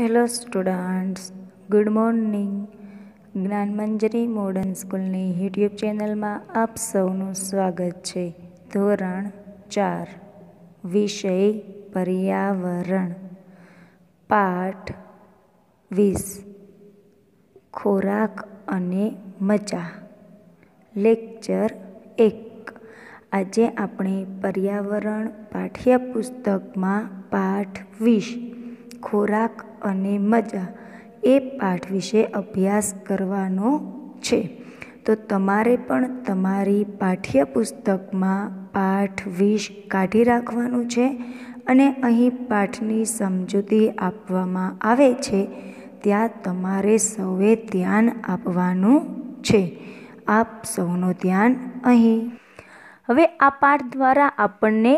hello students good morning Gyanmanjari modern સ્કૂલની YouTube ચેનલમાં આપ સૌનું સ્વાગત છે ધોરણ ચાર વિષય પર્યાવરણ પાઠ વીસ ખોરાક અને મજા લેક્ચર એક આજે આપણે પર્યાવરણ પાઠ્યપુસ્તકમાં પાઠ વીસ ખોરાક અને મજા એ પાઠ વિશે અભ્યાસ કરવાનો છે તો તમારે પણ તમારી પાઠ્યપુસ્તકમાં પાઠ વીસ કાઢી રાખવાનું છે અને અહીં પાઠની સમજૂતી આપવામાં આવે છે ત્યાં તમારે સૌએ ધ્યાન આપવાનું છે આપ સૌનું ધ્યાન અહીં હવે આ પાઠ દ્વારા આપણને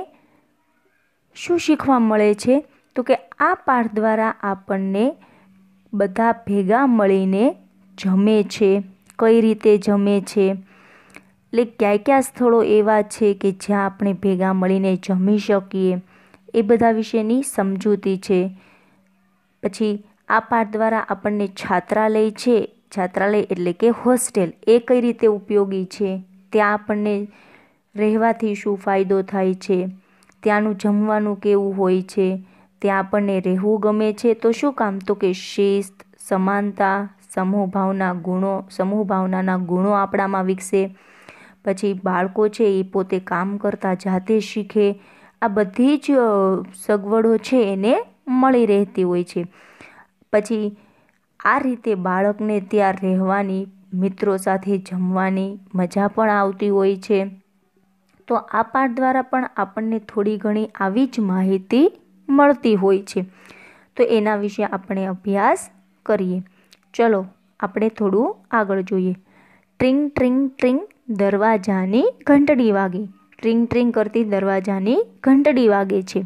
શું શીખવા મળે છે તો કે આ પાઠ દ્વારા આપણને બધા ભેગા મળીને જમે છે કઈ રીતે જમે છે એટલે ક્યાં ક્યાં સ્થળો એવા છે કે જ્યાં આપણે ભેગા મળીને જમી શકીએ એ બધા વિશેની સમજૂતી છે પછી આ પાઠ દ્વારા આપણને છાત્રાલય છે છાત્રાલય એટલે કે હોસ્ટેલ એ કઈ રીતે ઉપયોગી છે ત્યાં આપણને રહેવાથી શું ફાયદો થાય છે ત્યાંનું જમવાનું કેવું હોય છે ત્યાં આપણને રહેવું ગમે છે તો શું કામ તો કે શિસ્ત સમાનતા સમૂહભાવના ગુણો સમૂહભાવનાના ગુણો આપણામાં વિકસે પછી બાળકો છે એ પોતે કામ કરતા જાતે શીખે આ બધી જ સગવડો છે એને મળી રહેતી હોય છે પછી આ રીતે બાળકને ત્યાં રહેવાની મિત્રો સાથે જમવાની મજા પણ આવતી હોય છે તો આ પાઠ દ્વારા પણ આપણને થોડી ઘણી આવી જ માહિતી મળતી હોય છે તો એના વિશે આપણે અભ્યાસ કરીએ ચલો આપણે થોડું આગળ જોઈએ ટ્રિંગ ટ્રિંગ ટ્રિંગ દરવાજાની ઘંટડી વાગે ટ્રિંગ ટ્રિંગ કરતી દરવાજાની ઘંટડી વાગે છે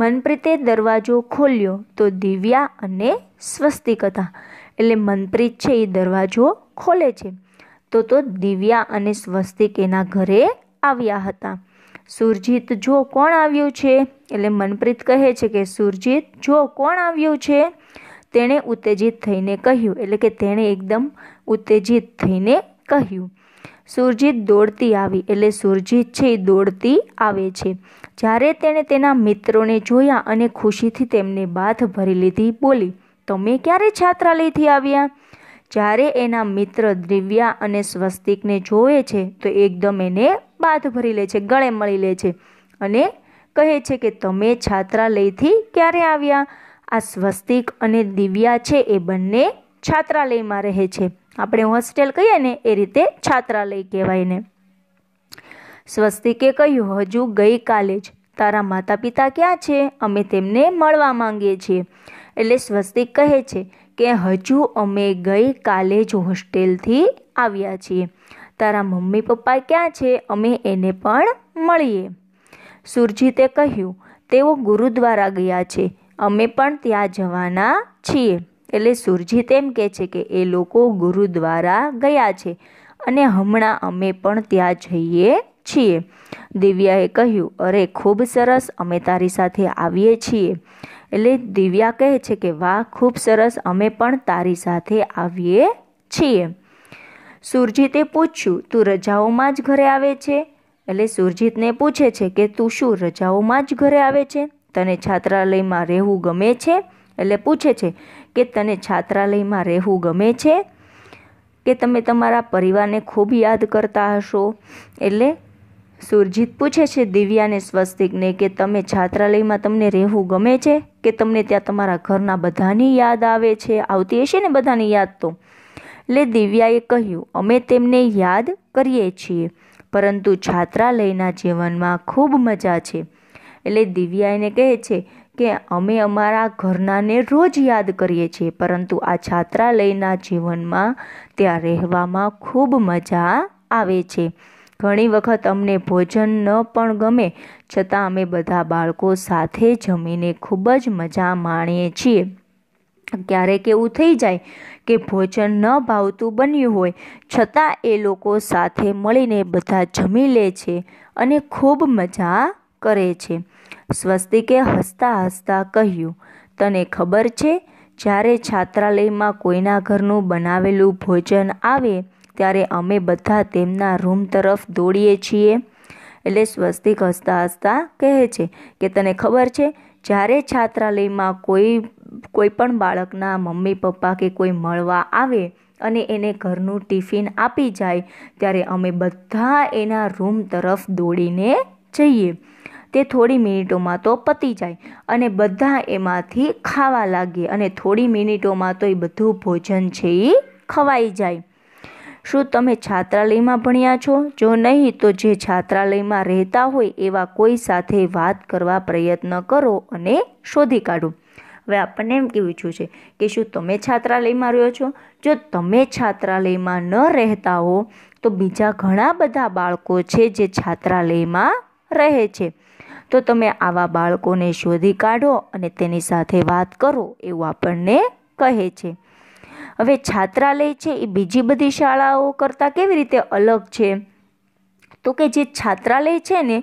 મનપ્રીતે દરવાજો ખોલ્યો તો દિવ્યા અને સ્વસ્તિક હતા એટલે મનપ્રીત છે એ દરવાજો ખોલે છે તો તો દિવ્યા અને સ્વસ્તિક એના ઘરે આવ્યા હતા સુરજીત જો કોણ આવ્યું છે એટલે મનપ્રીત કહે છે કે સુરજીત જો કોણ આવ્યું છે તેણે ઉત્તેજિત થઈને કહ્યું એટલે કે તેણે એકદમ ઉત્તેજિત થઈને કહ્યું સુરજીત દોડતી આવી એટલે સુરજીત છે એ દોડતી આવે છે જ્યારે તેણે તેના મિત્રોને જોયા અને ખુશીથી તેમને બાથ ભરી લીધી બોલી તમે ક્યારે છાત્રાલયથી આવ્યા જ્યારે એના મિત્ર દિવ્યા અને સ્વસ્તિકને જોવે છે તો એકદમ એને બાથ ભરી લે છે ગળે મળી લે છે અને કહે છે કે તમે છાત્રાલયથી ક્યારે આવ્યા આ સ્વસ્તિક અને દિવ્યા છે એ બંને છાત્રાલયમાં રહે છે આપણે હોસ્ટેલ કહીએ ને એ રીતે છાત્રાલય કહેવાય ને સ્વસ્તિકે કહ્યું હજુ ગઈકાલે જ તારા માતા પિતા ક્યાં છે અમે તેમને મળવા માંગીએ છીએ એટલે સ્વસ્તિક કહે છે કે હજુ અમે ગઈ કાલે જ હોસ્ટેલથી આવ્યા છીએ તારા મમ્મી પપ્પા ક્યાં છે અમે એને પણ મળીએ સુરજીતે કહ્યું તેઓ ગુરુદ્વારા ગયા છે અમે પણ ત્યાં જવાના છીએ એટલે સુરજીત એમ કહે છે કે એ લોકો ગુરુદ્વારા ગયા છે અને હમણાં અમે પણ ત્યાં જઈએ છીએ દિવ્યાએ કહ્યું અરે ખૂબ સરસ અમે તારી સાથે આવીએ છીએ એટલે દિવ્યા કહે છે કે વાહ ખૂબ સરસ અમે પણ તારી સાથે આવીએ છીએ સુરજીતે પૂછ્યું તું રજાઓમાં જ ઘરે આવે છે એટલે સુરજીતને પૂછે છે કે તું શું રજાઓમાં જ ઘરે આવે છે તને છાત્રાલયમાં રહેવું ગમે છે એટલે પૂછે છે કે તને છાત્રાલયમાં રહેવું ગમે છે કે તમે તમારા પરિવારને ખૂબ યાદ કરતા હશો એટલે સુરજીત પૂછે છે દિવ્યાને સ્વસ્તિકને કે તમે છાત્રાલયમાં તમને રહેવું ગમે છે કે તમને ત્યાં તમારા ઘરના બધાની યાદ આવે છે આવતી હશે ને બધાની યાદ તો એટલે દિવ્યાએ કહ્યું અમે તેમને યાદ કરીએ છીએ પરંતુ છાત્રાલયના જીવનમાં ખૂબ મજા છે એટલે દિવ્યા એને કહે છે કે અમે અમારા ઘરનાને રોજ યાદ કરીએ છીએ પરંતુ આ છાત્રાલયના જીવનમાં ત્યાં રહેવામાં ખૂબ મજા આવે છે ઘણી વખત અમને ભોજન ન પણ ગમે છતાં અમે બધા બાળકો સાથે જમીને ખૂબ જ મજા માણીએ છીએ ક્યારેક એવું થઈ જાય કે ભોજન ન ભાવતું બન્યું હોય છતાં એ લોકો સાથે મળીને બધા જમી લે છે અને ખૂબ મજા કરે છે સ્વસ્તિકે હસતા હસતા કહ્યું તને ખબર છે જ્યારે છાત્રાલયમાં કોઈના ઘરનું બનાવેલું ભોજન આવે ત્યારે અમે બધા તેમના રૂમ તરફ દોડીએ છીએ એટલે સ્વસ્તિક હસતા હસતા કહે છે કે તને ખબર છે જ્યારે છાત્રાલયમાં કોઈ કોઈ પણ બાળકના મમ્મી પપ્પા કે કોઈ મળવા આવે અને એને ઘરનું ટિફિન આપી જાય ત્યારે અમે બધા એના રૂમ તરફ દોડીને જઈએ તે થોડી મિનિટોમાં તો પતી જાય અને બધા એમાંથી ખાવા લાગીએ અને થોડી મિનિટોમાં તો એ બધું ભોજન છે એ ખવાઈ જાય શું તમે છાત્રાલયમાં ભણ્યા છો જો નહીં તો જે છાત્રાલયમાં રહેતા હોય એવા કોઈ સાથે વાત કરવા પ્રયત્ન કરો અને શોધી કાઢો હવે આપણને એમ કેવું ઈચ્છું છે કે શું તમે છાત્રાલયમાં રહ્યો છો જો તમે છાત્રાલયમાં ન રહેતા હો તો બીજા ઘણા બધા બાળકો છે જે છાત્રાલયમાં રહે છે તો તમે આવા બાળકોને શોધી કાઢો અને તેની સાથે વાત કરો એવું આપણને કહે છે હવે છાત્રાલય છે એ બીજી બધી શાળાઓ કરતાં કેવી રીતે અલગ છે તો કે જે છાત્રાલય છે ને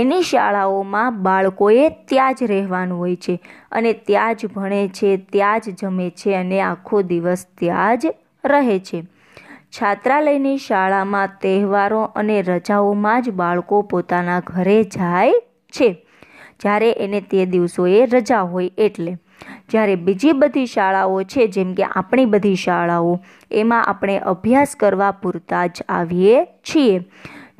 એની શાળાઓમાં બાળકોએ ત્યાં જ રહેવાનું હોય છે અને ત્યાં જ ભણે છે ત્યાં જ જમે છે અને આખો દિવસ ત્યાં જ રહે છે છાત્રાલયની શાળામાં તહેવારો અને રજાઓમાં જ બાળકો પોતાના ઘરે જાય છે જ્યારે એને તે દિવસોએ રજા હોય એટલે જ્યારે બીજી બધી શાળાઓ છે જેમ કે આપણી બધી શાળાઓ એમાં આપણે અભ્યાસ કરવા પૂરતા જ આવીએ છીએ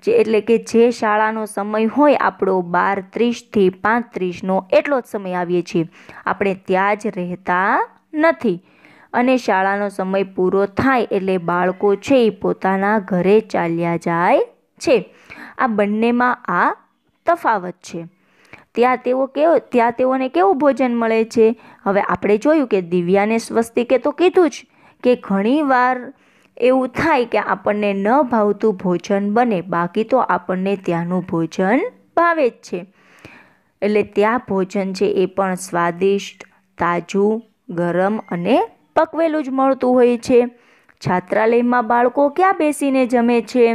જે એટલે કે જે શાળાનો સમય હોય આપણો બાર ત્રીસથી પાંત્રીસનો એટલો જ સમય આવીએ છીએ આપણે ત્યાં જ રહેતા નથી અને શાળાનો સમય પૂરો થાય એટલે બાળકો છે એ પોતાના ઘરે ચાલ્યા જાય છે આ બંનેમાં આ તફાવત છે ત્યાં તેઓ કેવો ત્યાં તેઓને કેવું ભોજન મળે છે હવે આપણે જોયું કે દિવ્યાને સ્વસ્તિકે તો કીધું જ કે ઘણીવાર એવું થાય કે આપણને ન ભાવતું ભોજન બને બાકી તો આપણને ત્યાંનું ભોજન ભાવે જ છે એટલે ત્યાં ભોજન છે એ પણ સ્વાદિષ્ટ તાજું ગરમ અને પકવેલું જ મળતું હોય છે છાત્રાલયમાં બાળકો ક્યાં બેસીને જમે છે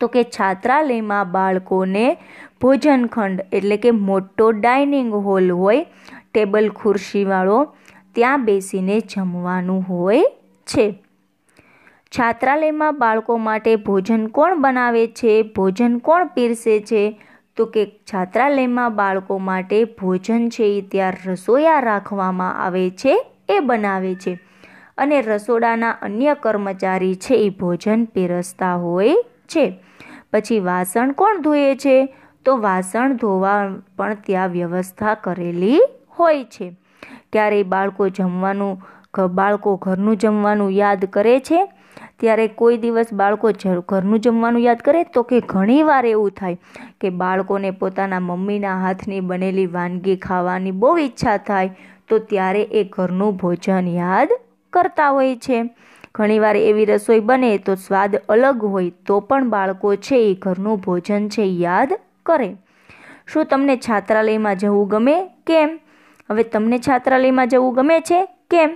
તો કે છાત્રાલયમાં બાળકોને ભોજનખંડ એટલે કે મોટો ડાઇનિંગ હોલ હોય ટેબલ ખુરશીવાળો ત્યાં બેસીને જમવાનું હોય છે છાત્રાલયમાં બાળકો માટે ભોજન કોણ બનાવે છે ભોજન કોણ પીરસે છે તો કે છાત્રાલયમાં બાળકો માટે ભોજન છે એ ત્યાં રસોયા રાખવામાં આવે છે એ બનાવે છે અને રસોડાના અન્ય કર્મચારી છે એ ભોજન પીરસતા હોય છે પછી વાસણ કોણ ધોએ છે તો વાસણ ધોવા પણ ત્યાં વ્યવસ્થા કરેલી હોય છે ત્યારે બાળકો જમવાનું બાળકો ઘરનું જમવાનું યાદ કરે છે ત્યારે કોઈ દિવસ બાળકો ઘરનું જમવાનું યાદ કરે તો કે ઘણીવાર એવું થાય કે બાળકોને પોતાના મમ્મીના હાથની બનેલી વાનગી ખાવાની બહુ ઈચ્છા થાય તો ત્યારે એ ઘરનું ભોજન યાદ કરતા હોય છે ઘણીવાર એવી રસોઈ બને તો સ્વાદ અલગ હોય તો પણ બાળકો છે એ ઘરનું ભોજન છે યાદ કરે શું તમને છાત્રાલયમાં જવું ગમે કેમ હવે તમને છાત્રાલયમાં જવું ગમે છે કેમ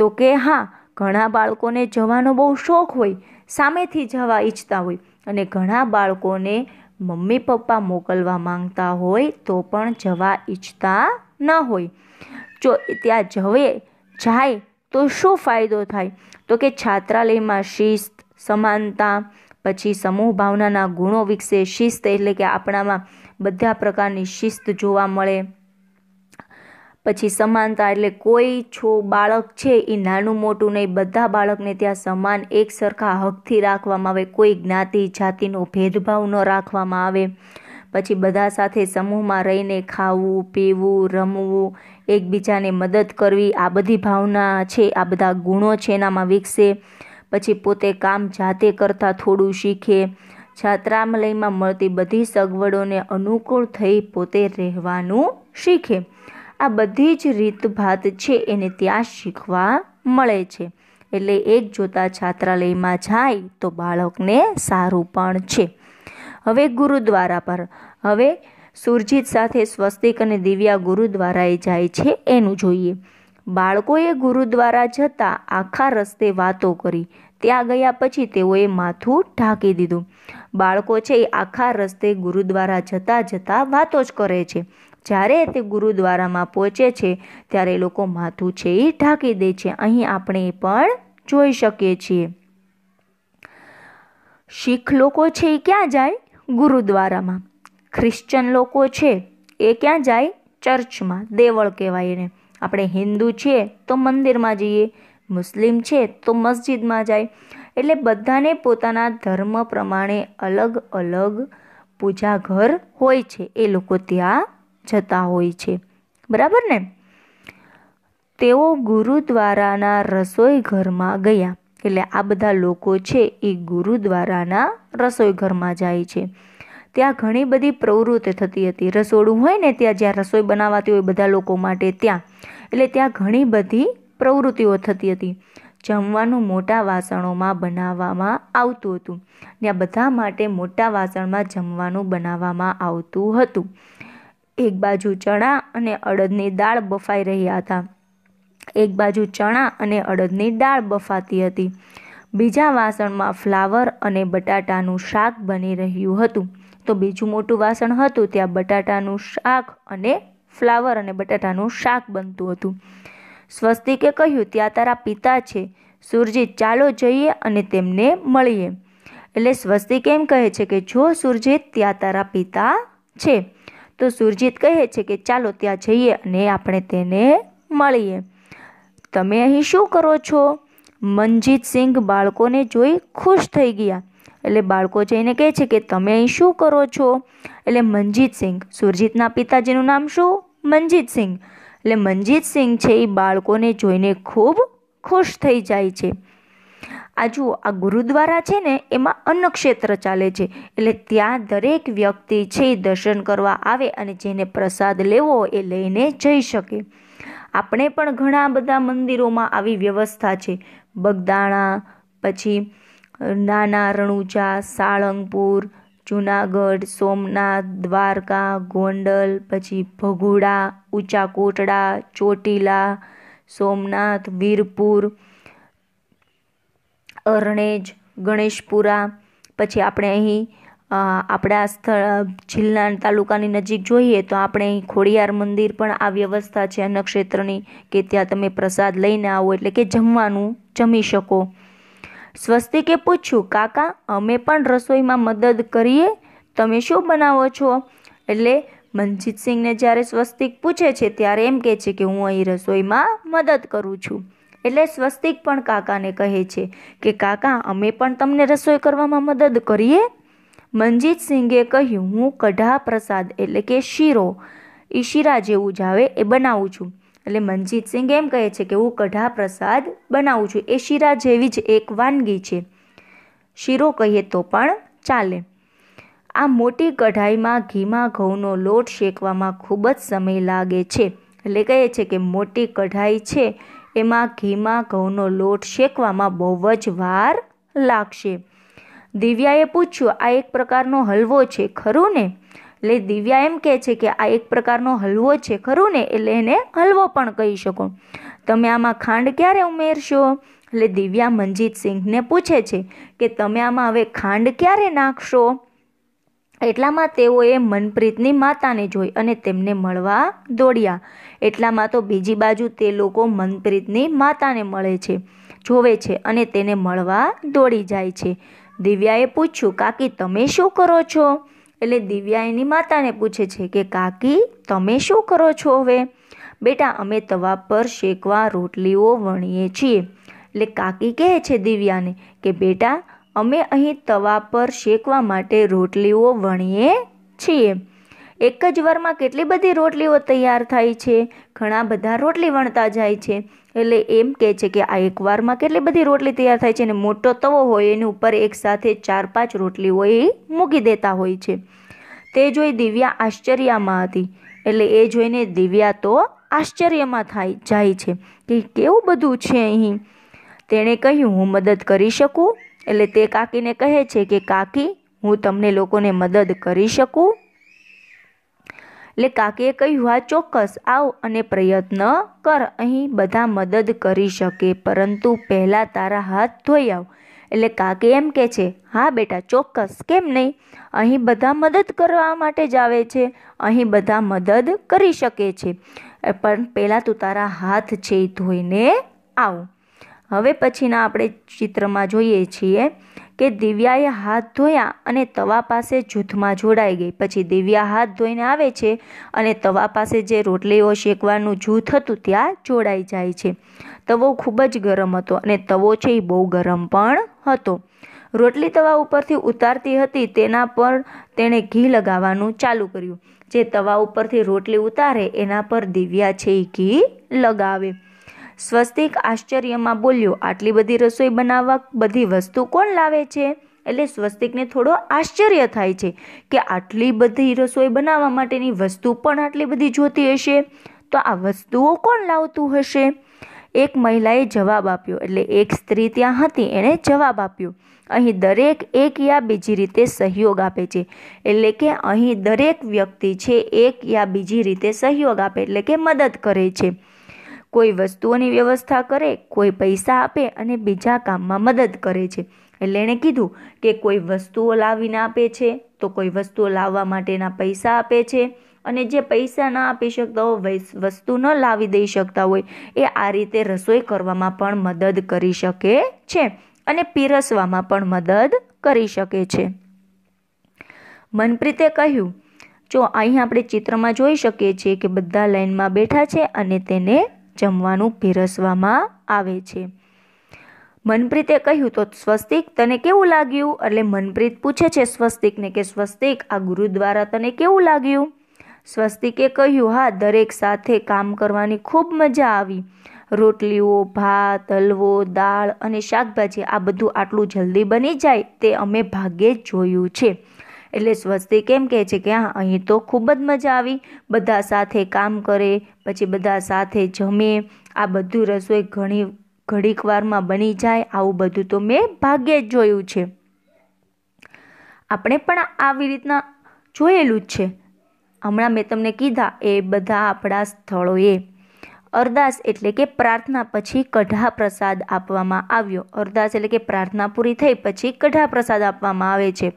તો કે હા ઘણા બાળકોને જવાનો બહુ શોખ હોય સામેથી જવા ઈચ્છતા હોય અને ઘણા બાળકોને મમ્મી પપ્પા મોકલવા માંગતા હોય તો પણ જવા ઈચ્છતા ન હોય જો ત્યાં જવે જાય તો શું ફાયદો થાય તો કે છાત્રાલયમાં શિસ્ત સમાનતા પછી સમૂહ ભાવનાના ગુણો વિકસે શિસ્ત એટલે કે આપણામાં બધા પ્રકારની શિસ્ત જોવા મળે પછી સમાનતા એટલે કોઈ છો બાળક છે એ નાનું મોટું નહીં બધા બાળકને ત્યાં સમાન એક સરખા હકથી રાખવામાં આવે કોઈ જ્ઞાતિ જાતિનો ભેદભાવ ન રાખવામાં આવે પછી બધા સાથે સમૂહમાં રહીને ખાવું પીવું રમવું એકબીજાને મદદ કરવી આ બધી ભાવના છે આ બધા ગુણો છે એનામાં વિકસે પછી પોતે કામ જાતે કરતાં થોડું શીખે છાત્રામલયમાં મળતી બધી સગવડોને અનુકૂળ થઈ પોતે રહેવાનું શીખે આ બધી જ રીતભાત છે એને ત્યાં શીખવા મળે છે એટલે એક જોતા છાત્રાલયમાં જાય તો બાળકને સારું પણ છે હવે ગુરુદ્વારા પર હવે સુરજીત સાથે સ્વસ્તિક અને દિવ્યા ગુરુદ્વારાએ જાય છે એનું જોઈએ બાળકોએ ગુરુદ્વારા જતાં આખા રસ્તે વાતો કરી ત્યાં ગયા પછી તેઓએ માથું ઢાંકી દીધું બાળકો છે એ આખા રસ્તે ગુરુદ્વારા જતાં જતાં વાતો જ કરે છે જ્યારે તે ગુરુદ્વારામાં પહોંચે છે ત્યારે લોકો માથું છે એ ઢાંકી દે છે અહીં આપણે પણ જોઈ શકીએ છીએ શીખ લોકો છે એ ક્યાં જાય ગુરુદ્વારામાં ખ્રિશ્ચન લોકો છે એ ક્યાં જાય ચર્ચમાં દેવળ કહેવાય એને આપણે હિન્દુ છીએ તો મંદિરમાં જઈએ મુસ્લિમ છે તો મસ્જિદમાં જાય એટલે બધાને પોતાના ધર્મ પ્રમાણે અલગ અલગ પૂજા ઘર હોય છે એ લોકો ત્યાં જતા હોય છે બરાબર ને તેઓ ગુરુદ્વારાના રસોઈ ઘરમાં ગયા એટલે આ બધા લોકો છે એ ગુરુદ્વારાના રસોઈ ઘરમાં જાય છે ત્યાં ઘણી બધી પ્રવૃત્તિ થતી હતી રસોડું હોય ને ત્યાં જ્યાં રસોઈ બનાવાતી હોય બધા લોકો માટે ત્યાં એટલે ત્યાં ઘણી બધી પ્રવૃત્તિઓ થતી હતી જમવાનું મોટા વાસણોમાં બનાવવામાં આવતું હતું ત્યાં બધા માટે મોટા વાસણમાં જમવાનું બનાવવામાં આવતું હતું એક બાજુ ચણા અને અડદની દાળ બફાઈ રહ્યા હતા એક બાજુ ચણા અને અડદની દાળ બફાતી હતી બીજા વાસણમાં ફ્લાવર અને બટાટાનું શાક બની રહ્યું હતું તો બીજું મોટું વાસણ હતું ત્યાં બટાટાનું શાક અને ફ્લાવર અને બટાટાનું શાક બનતું હતું સ્વસ્તિકે કહ્યું ત્યાં તારા પિતા છે સુરજીત ચાલો જઈએ અને તેમને મળીએ એટલે સ્વસ્તિક એમ કહે છે કે જો સુરજીત ત્યાં તારા પિતા છે તો સુરજીત કહે છે કે ચાલો ત્યાં જઈએ અને આપણે તેને મળીએ તમે અહીં શું કરો છો મનજીત સિંઘ બાળકોને જોઈ ખુશ થઈ ગયા એટલે બાળકો જઈને કહે છે કે તમે અહીં શું કરો છો એટલે મનજીતસિંહ સુરજીતના પિતાજીનું નામ શું મનજીતસિંહ એટલે મનજીતસિંહ છે એ બાળકોને જોઈને ખૂબ ખુશ થઈ જાય છે આ જુઓ આ ગુરુદ્વારા છે ને એમાં અન્નક્ષેત્ર ચાલે છે એટલે ત્યાં દરેક વ્યક્તિ છે એ દર્શન કરવા આવે અને જેને પ્રસાદ લેવો એ લઈને જઈ શકે આપણે પણ ઘણા બધા મંદિરોમાં આવી વ્યવસ્થા છે બગદાણા પછી નાના રણુજા સાળંગપુર જુનાગઢ સોમનાથ દ્વારકા ગોંડલ પછી ભગુડા ઊંચા કોટડા ચોટીલા સોમનાથ વીરપુર અરણેજ ગણેશપુરા પછી આપણે અહીં આપણા સ્થળ જિલ્લા તાલુકાની નજીક જોઈએ તો આપણે અહીં ખોડિયાર મંદિર પણ આ વ્યવસ્થા છે અન્નક્ષેત્રની કે ત્યાં તમે પ્રસાદ લઈને આવો એટલે કે જમવાનું જમી શકો સ્વસ્તિકે પૂછ્યું કાકા અમે પણ રસોઈમાં મદદ કરીએ તમે શું બનાવો છો એટલે મનજીતસિંહને જ્યારે સ્વસ્તિક પૂછે છે ત્યારે એમ કહે છે કે હું અહીં રસોઈમાં મદદ કરું છું એટલે સ્વસ્તિક પણ કાકાને કહે છે કે કાકા અમે પણ તમને રસોઈ કરવામાં મદદ કરીએ મનજીતસિંહે કહ્યું હું કઢા પ્રસાદ એટલે કે શીરો ઈશિરા જેવું જ આવે એ બનાવું છું એટલે મનજીતસિંહ એમ કહે છે કે હું કઢા પ્રસાદ બનાવું છું એ શીરા જેવી જ એક વાનગી છે શીરો કહીએ તો પણ ચાલે આ મોટી કઢાઈમાં ઘીમાં ઘઉંનો લોટ શેકવામાં ખૂબ જ સમય લાગે છે એટલે કહે છે કે મોટી કઢાઈ છે એમાં ઘીમાં ઘઉંનો લોટ શેકવામાં બહુ જ વાર લાગશે દિવ્યાએ પૂછ્યું આ એક પ્રકારનો હલવો છે ખરું ને એટલે દિવ્યા એમ કહે છે કે આ એક પ્રકારનો હલવો છે ખરું ને એટલે એને હલવો પણ કહી શકો તમે આમાં ખાંડ ક્યારે ઉમેરશો એટલે દિવ્યા મનજીતસિંહને પૂછે છે કે તમે આમાં હવે ખાંડ ક્યારે નાખશો એટલામાં તેઓએ મનપ્રીતની માતાને જોઈ અને તેમને મળવા દોડ્યા એટલામાં તો બીજી બાજુ તે લોકો મનપ્રીતની માતાને મળે છે જોવે છે અને તેને મળવા દોડી જાય છે દિવ્યાએ પૂછ્યું કાકી તમે શું કરો છો એટલે દિવ્યા એની માતાને પૂછે છે કે કાકી તમે શું કરો છો હવે બેટા અમે તવા પર શેકવા રોટલીઓ વણીએ છીએ એટલે કાકી કહે છે દિવ્યાને કે બેટા અમે અહીં તવા પર શેકવા માટે રોટલીઓ વણીએ છીએ એક જ વારમાં કેટલી બધી રોટલીઓ તૈયાર થાય છે ઘણા બધા રોટલી વણતા જાય છે એટલે એમ કહે છે કે આ એક વારમાં કેટલી બધી રોટલી તૈયાર થાય છે અને મોટો તવો હોય એની ઉપર એકસાથે ચાર પાંચ રોટલીઓ એ મૂકી દેતા હોય છે તે જોઈ દિવ્યા આશ્ચર્યમાં હતી એટલે એ જોઈને દિવ્યા તો આશ્ચર્યમાં થાય જાય છે કે કેવું બધું છે અહીં તેણે કહ્યું હું મદદ કરી શકું એટલે તે કાકીને કહે છે કે કાકી હું તમને લોકોને મદદ કરી શકું એટલે કાકીએ કહ્યું હા ચોક્કસ આવ અને પ્રયત્ન કર અહીં બધા મદદ કરી શકે પરંતુ પહેલાં તારા હાથ ધોઈ આવ એટલે કાકી એમ કે છે હા બેટા ચોક્કસ કેમ નહીં અહીં બધા મદદ કરવા માટે જ આવે છે અહીં બધા મદદ કરી શકે છે પણ પહેલાં તું તારા હાથ છે એ ધોઈને આવ હવે પછીના આપણે ચિત્રમાં જોઈએ છીએ કે દિવ્યાએ હાથ ધોયા અને તવા પાસે જૂથમાં જોડાઈ ગઈ પછી દિવ્યા હાથ ધોઈને આવે છે અને તવા પાસે જે રોટલીઓ શેકવાનું જૂથ હતું ત્યાં જોડાઈ જાય છે તવો ખૂબ જ ગરમ હતો અને તવો છે એ બહુ ગરમ પણ હતો રોટલી તવા ઉપરથી ઉતારતી હતી તેના પર તેણે ઘી લગાવવાનું ચાલુ કર્યું જે તવા ઉપરથી રોટલી ઉતારે એના પર દિવ્યા છે એ ઘી લગાવે સ્વસ્તિક આશ્ચર્યમાં બોલ્યો આટલી બધી રસોઈ બનાવવા બધી વસ્તુ કોણ લાવે છે એટલે સ્વસ્તિકને થોડો આશ્ચર્ય થાય છે કે આટલી બધી રસોઈ બનાવવા માટેની વસ્તુ પણ આટલી બધી જોતી હશે તો આ વસ્તુઓ કોણ લાવતું હશે એક મહિલાએ જવાબ આપ્યો એટલે એક સ્ત્રી ત્યાં હતી એણે જવાબ આપ્યો અહીં દરેક એક યા બીજી રીતે સહયોગ આપે છે એટલે કે અહીં દરેક વ્યક્તિ છે એક યા બીજી રીતે સહયોગ આપે એટલે કે મદદ કરે છે કોઈ વસ્તુઓની વ્યવસ્થા કરે કોઈ પૈસા આપે અને બીજા કામમાં મદદ કરે છે એટલે એણે કીધું કે કોઈ વસ્તુઓ લાવીને આપે છે તો કોઈ વસ્તુઓ લાવવા માટેના પૈસા આપે છે અને જે પૈસા ન આપી શકતા હોય વસ્તુ ન લાવી દઈ શકતા હોય એ આ રીતે રસોઈ કરવામાં પણ મદદ કરી શકે છે અને પીરસવામાં પણ મદદ કરી શકે છે મનપ્રીતે કહ્યું જો અહીં આપણે ચિત્રમાં જોઈ શકીએ છીએ કે બધા લાઇનમાં બેઠા છે અને તેને જમવાનું પીરસવામાં આવે છે મનપ્રીતે કહ્યું તો સ્વસ્તિક તને કેવું લાગ્યું એટલે મનપ્રીત પૂછે છે સ્વસ્તિકને કે સ્વસ્તિક આ ગુરુ દ્વારા તને કેવું લાગ્યું સ્વસ્તિકે કહ્યું હા દરેક સાથે કામ કરવાની ખૂબ મજા આવી રોટલીઓ ભાત હલવો દાળ અને શાકભાજી આ બધું આટલું જલ્દી બની જાય તે અમે ભાગ્યે જોયું છે એટલે સ્વસ્તિક એમ કહે છે કે હા અહીં તો ખૂબ જ મજા આવી બધા સાથે કામ કરે પછી બધા સાથે જમે આ બધું રસોઈ ઘણી ઘડીક વારમાં બની જાય આવું બધું તો મેં ભાગ્યે જ જોયું છે આપણે પણ આવી રીતના જોયેલું જ છે હમણાં મેં તમને કીધા એ બધા આપણા સ્થળોએ અરદાસ એટલે કે પ્રાર્થના પછી કઢા પ્રસાદ આપવામાં આવ્યો અરદાસ એટલે કે પ્રાર્થના પૂરી થઈ પછી કઢા પ્રસાદ આપવામાં આવે છે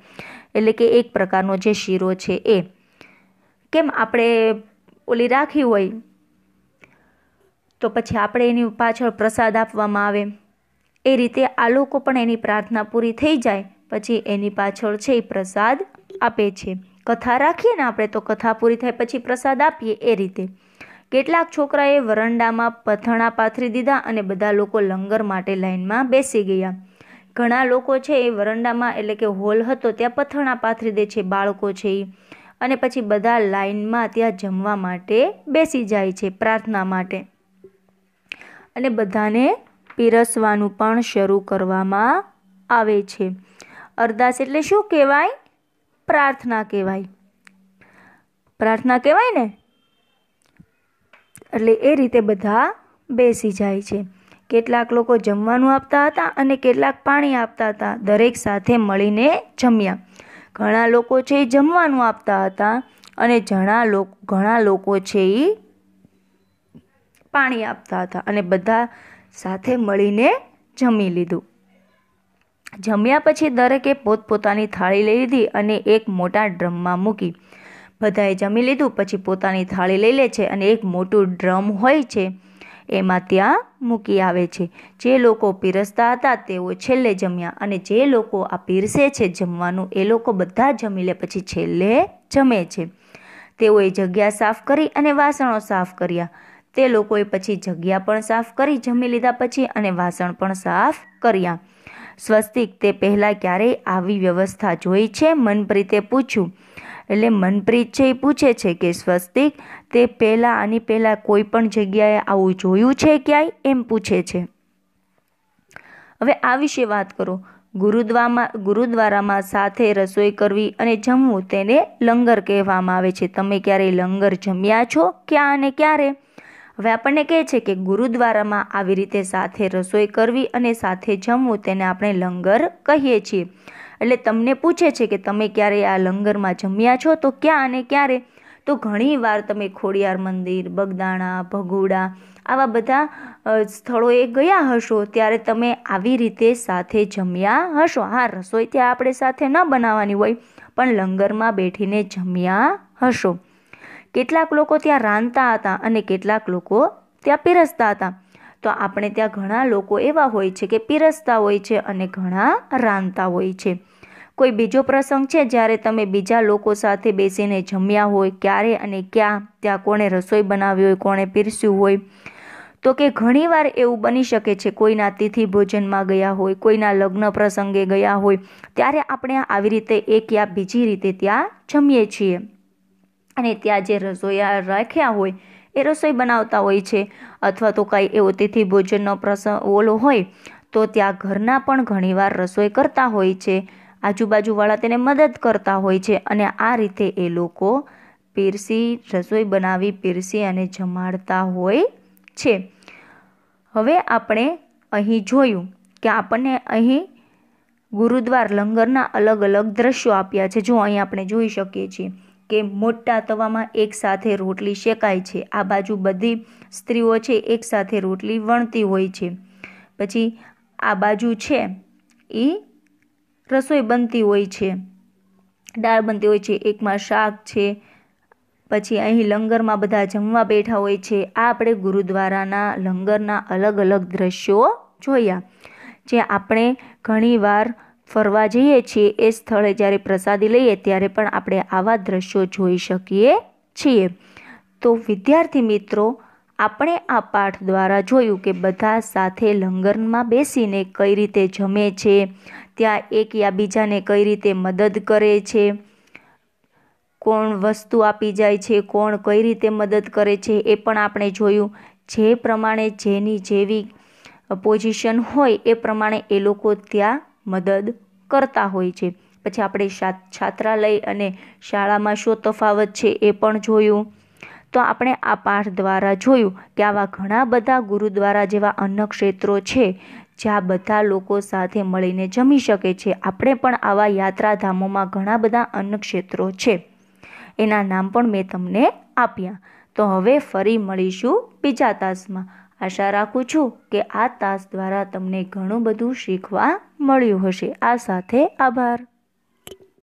એટલે કે એક પ્રકારનો જે શીરો છે એ કેમ આપણે ઓલી રાખી હોય તો પછી આપણે એની પાછળ પ્રસાદ આપવામાં આવે એ રીતે આ લોકો પણ એની પ્રાર્થના પૂરી થઈ જાય પછી એની પાછળ છે એ પ્રસાદ આપે છે કથા રાખીએ ને આપણે તો કથા પૂરી થાય પછી પ્રસાદ આપીએ એ રીતે કેટલાક છોકરાએ વરંડામાં પથણા પાથરી દીધા અને બધા લોકો લંગર માટે લાઈનમાં બેસી ગયા ઘણા લોકો છે એ વરંડામાં એટલે કે હોલ હતો ત્યાં પથરણા પાથરી દે છે બાળકો છે એ અને પછી બધા લાઇનમાં ત્યાં જમવા માટે બેસી જાય છે પ્રાર્થના માટે અને બધાને પીરસવાનું પણ શરૂ કરવામાં આવે છે અરદાસ એટલે શું કહેવાય પ્રાર્થના કહેવાય પ્રાર્થના કહેવાય ને એટલે એ રીતે બધા બેસી જાય છે કેટલાક લોકો જમવાનું આપતા હતા અને કેટલાક પાણી આપતા હતા દરેક સાથે મળીને જમ્યા ઘણા લોકો છે એ જમવાનું આપતા હતા અને ઘણા લોકો ઘણા લોકો છે એ પાણી આપતા હતા અને બધા સાથે મળીને જમી લીધું જમ્યા પછી દરેકે પોતપોતાની થાળી લઈ લીધી અને એક મોટા ડ્રમમાં મૂકી બધાએ જમી લીધું પછી પોતાની થાળી લઈ લે છે અને એક મોટું ડ્રમ હોય છે એમાં ત્યાં મૂકી આવે છે જે લોકો પીરસતા હતા તેઓ છેલ્લે જમ્યા અને જે લોકો આ પીરસે છે જમવાનું એ લોકો બધા જમી લે પછી છેલ્લે જમે છે તેઓએ જગ્યા સાફ કરી અને વાસણો સાફ કર્યા તે લોકોએ પછી જગ્યા પણ સાફ કરી જમી લીધા પછી અને વાસણ પણ સાફ કર્યા સ્વસ્તિક તે પહેલાં ક્યારેય આવી વ્યવસ્થા જોઈ છે મનપ્રીતે પૂછ્યું એટલે મનપ્રીત છે એ પૂછે છે કે સ્વસ્તિક તે પહેલાં આની પહેલાં કોઈ પણ જગ્યાએ આવું જોયું છે ક્યાંય એમ પૂછે છે હવે આ વિશે વાત કરો ગુરુદ્વામાં ગુરુદ્વારામાં સાથે રસોઈ કરવી અને જમવું તેને લંગર કહેવામાં આવે છે તમે ક્યારેય લંગર જમ્યા છો ક્યાં અને ક્યારે હવે આપણને કહે છે કે ગુરુદ્વારામાં આવી રીતે સાથે રસોઈ કરવી અને સાથે જમવું તેને આપણે લંગર કહીએ છીએ એટલે તમને પૂછે છે કે તમે ક્યારે આ લંગરમાં જમ્યા છો તો ક્યાં અને ક્યારે તો ઘણીવાર તમે ખોડિયાર મંદિર બગદાણા ભગુડા આવા બધા સ્થળોએ ગયા હશો ત્યારે તમે આવી રીતે સાથે જમ્યા હશો હા રસોઈ ત્યાં આપણે સાથે ન બનાવવાની હોય પણ લંગરમાં બેઠીને જમ્યા હશો કેટલાક લોકો ત્યાં રાંધતા હતા અને કેટલાક લોકો ત્યાં પીરસતા હતા તો આપણે ત્યાં ઘણા લોકો એવા હોય છે કે પીરસતા હોય છે અને ઘણા રાંધતા હોય છે કોઈ બીજો પ્રસંગ છે જ્યારે તમે બીજા લોકો સાથે બેસીને જમ્યા હોય ક્યારે અને ક્યાં ત્યાં કોણે રસોઈ બનાવી હોય કોણે પીરસ્યું હોય તો કે ઘણીવાર એવું બની શકે છે કોઈના તિથિ ભોજનમાં ગયા હોય કોઈના લગ્ન પ્રસંગે ગયા હોય ત્યારે આપણે આવી રીતે એક યા બીજી રીતે ત્યાં જમીએ છીએ અને ત્યાં જે રસોઈયા રાખ્યા હોય એ રસોઈ બનાવતા હોય છે અથવા તો કાંઈ એવો તિથિ ભોજનનો પ્રસંગ ઓલો હોય તો ત્યાં ઘરના પણ ઘણીવાર રસોઈ કરતા હોય છે આજુબાજુવાળા તેને મદદ કરતા હોય છે અને આ રીતે એ લોકો પીરસી રસોઈ બનાવી પીરસી અને જમાડતા હોય છે હવે આપણે અહીં જોયું કે આપણને અહીં ગુરુદ્વાર લંગરના અલગ અલગ દ્રશ્યો આપ્યા છે જો અહીં આપણે જોઈ શકીએ છીએ કે મોટા તવામાં એકસાથે રોટલી શેકાય છે આ બાજુ બધી સ્ત્રીઓ છે એકસાથે રોટલી વણતી હોય છે પછી આ બાજુ છે એ રસોઈ બનતી હોય છે દાળ બનતી હોય છે એકમાં શાક છે પછી અહીં લંગરમાં બધા જમવા બેઠા હોય છે આ આપણે ગુરુદ્વારાના લંગરના અલગ અલગ દ્રશ્યો જોયા જે આપણે ઘણીવાર ફરવા જઈએ છીએ એ સ્થળે જ્યારે પ્રસાદી લઈએ ત્યારે પણ આપણે આવા દ્રશ્યો જોઈ શકીએ છીએ તો વિદ્યાર્થી મિત્રો આપણે આ પાઠ દ્વારા જોયું કે બધા સાથે લંગરમાં બેસીને કઈ રીતે જમે છે ત્યાં એક યા બીજાને કઈ રીતે મદદ કરે છે કોણ વસ્તુ આપી જાય છે કોણ કઈ રીતે મદદ કરે છે એ પણ આપણે જોયું જે પ્રમાણે જેની જેવી પોઝિશન હોય એ પ્રમાણે એ લોકો ત્યાં મદદ કરતા હોય છે પછી આપણે છાત્રાલય અને શાળામાં શું તફાવત છે એ પણ જોયું તો આપણે આ પાઠ દ્વારા જોયું કે આવા ઘણા બધા ગુરુદ્વારા જેવા અન્ન ક્ષેત્રો છે જ્યાં બધા લોકો સાથે મળીને જમી શકે છે આપણે પણ આવા યાત્રાધામોમાં ઘણા બધા અન્ન ક્ષેત્રો છે એના નામ પણ મેં તમને આપ્યા તો હવે ફરી મળીશું બીજા તાસમાં આશા રાખું છું કે આ તાસ દ્વારા તમને ઘણું બધું શીખવા મળ્યું હશે આ સાથે આભાર